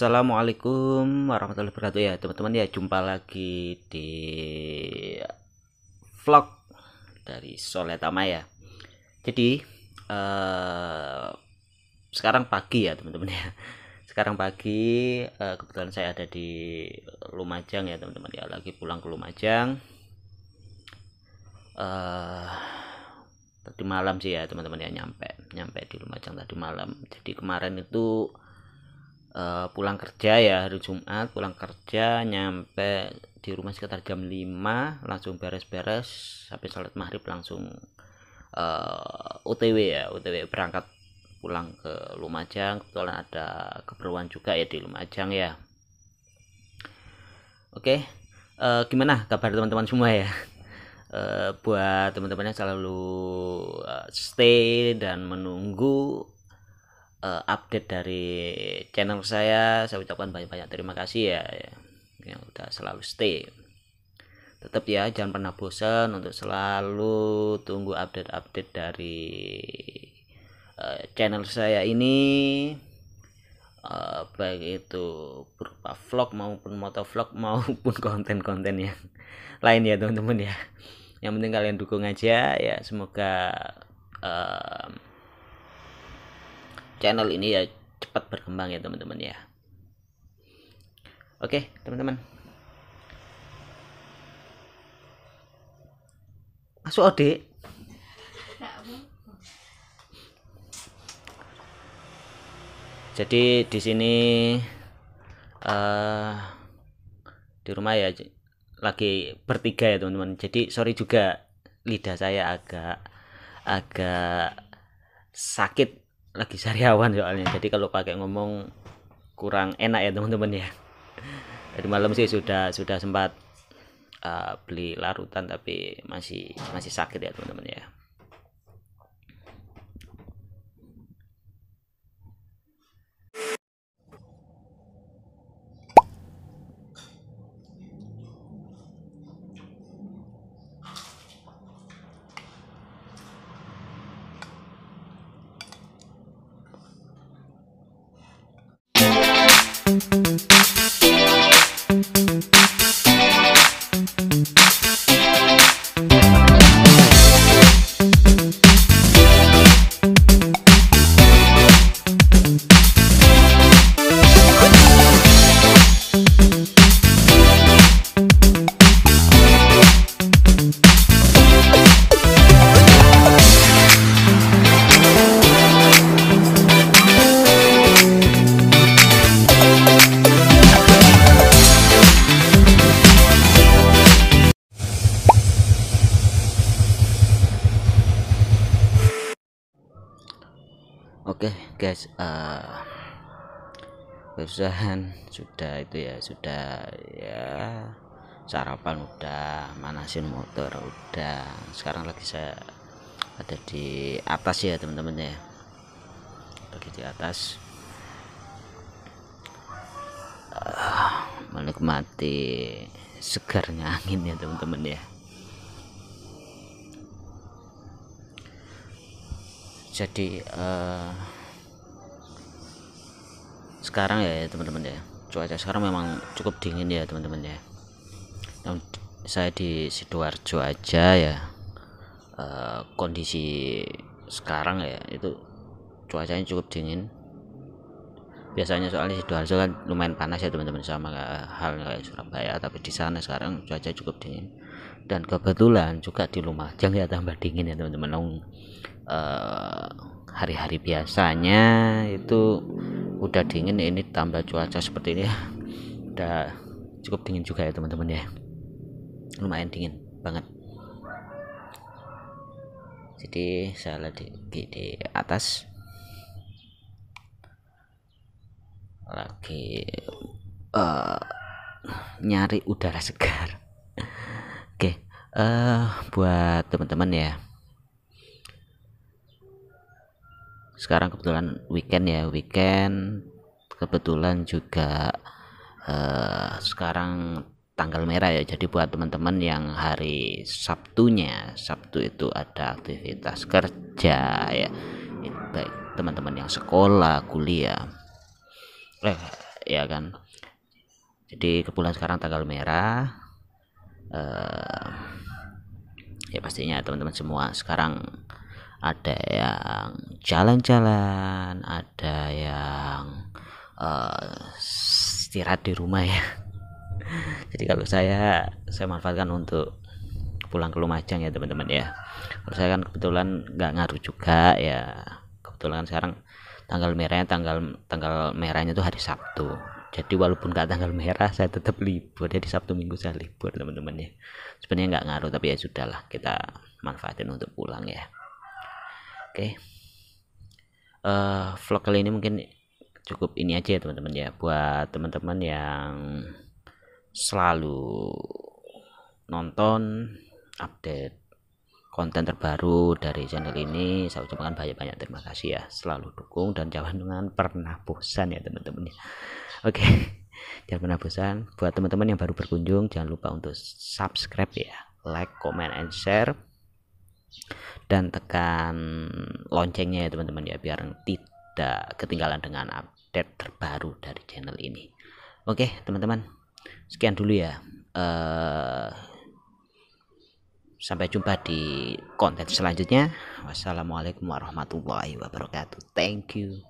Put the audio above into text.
Assalamualaikum warahmatullahi wabarakatuh ya teman-teman ya jumpa lagi di vlog dari Soletama ya jadi uh, sekarang pagi ya teman-teman ya sekarang pagi uh, kebetulan saya ada di Lumajang ya teman-teman ya lagi pulang ke Lumajang eh, tadi malam sih ya teman-teman ya nyampe nyampe di Lumajang tadi malam jadi kemarin itu uh, pulang kerja ya hari Jumat pulang kerja nyampe di rumah sekitar jam 5 langsung beres-beres habis sholat maghrib langsung uh, eh, OTW ya OTW berangkat pulang ke Lumajang kebetulan ada keperluan juga ya di Lumajang ya oke okay. uh, eh, gimana kabar teman-teman semua ya uh, buat teman-teman yang selalu uh, stay dan menunggu uh, update dari channel saya saya ucapkan banyak-banyak terima kasih ya, ya. yang udah selalu stay tetap ya jangan pernah bosan untuk selalu tunggu update-update dari uh, channel saya ini uh, baik itu berupa vlog maupun moto vlog maupun konten-konten yang lain ya teman-teman ya yang penting kalian dukung aja ya semoga channel ini ya cepat berkembang ya teman-teman ya oke teman-teman masuk ode jadi di sini uh, di rumah ya lagi bertiga ya teman-teman jadi sorry juga lidah saya agak agak sakit lagi sariawan soalnya jadi kalau pakai ngomong kurang enak ya teman-teman ya tadi malam sih sudah sudah sempat uh, beli larutan tapi masih masih sakit ya teman-teman ya thank you guys uh, eh, perusahaan sudah itu ya sudah ya sarapan udah manasin motor udah sekarang lagi saya ada di atas ya teman-teman ya lagi di atas uh, menikmati segarnya angin ya teman-teman ya jadi uh, sekarang ya, ya teman-teman ya cuaca sekarang memang cukup dingin ya teman-teman ya Dan saya di sidoarjo aja ya e, kondisi sekarang ya itu cuacanya cukup dingin biasanya soalnya sidoarjo kan lumayan panas ya teman-teman sama eh, hal kayak surabaya tapi di sana sekarang cuaca cukup dingin dan kebetulan juga di lumajang ya tambah dingin ya teman-teman eh, hari-hari biasanya itu udah dingin ini tambah cuaca seperti ini ya udah cukup dingin juga ya teman-teman ya lumayan dingin banget jadi saya lagi di, di atas lagi uh, nyari udara segar oke okay, uh, eh, buat teman-teman ya sekarang kebetulan weekend ya weekend kebetulan juga uh, sekarang tanggal merah ya jadi buat teman-teman yang hari Sabtunya Sabtu itu ada aktivitas kerja ya baik teman-teman yang sekolah kuliah eh ya kan jadi kebetulan sekarang tanggal merah uh, ya pastinya teman-teman semua sekarang ada yang jalan-jalan ada yang uh, istirahat di rumah ya jadi kalau saya saya manfaatkan untuk pulang ke Lumajang ya teman-teman ya kalau saya kan kebetulan nggak ngaruh juga ya kebetulan sekarang tanggal merahnya tanggal tanggal merahnya itu hari Sabtu jadi walaupun nggak tanggal merah saya tetap libur jadi Sabtu Minggu saya libur teman-teman ya sebenarnya nggak ngaruh tapi ya sudahlah kita manfaatin untuk pulang ya okay. uh, eh, vlog kali ini mungkin cukup ini aja ya teman-teman ya buat teman-teman yang selalu nonton update konten terbaru dari channel ini saya ucapkan banyak-banyak terima kasih ya selalu dukung dan jangan dengan pernah bosan ya teman-teman ya. oke jangan pernah bosan buat teman-teman yang baru berkunjung jangan lupa untuk subscribe ya like comment and share dan tekan loncengnya ya teman-teman ya biar tidak ketinggalan dengan update terbaru dari channel ini oke teman-teman sekian dulu ya uh, sampai jumpa di konten selanjutnya wassalamualaikum warahmatullahi wabarakatuh thank you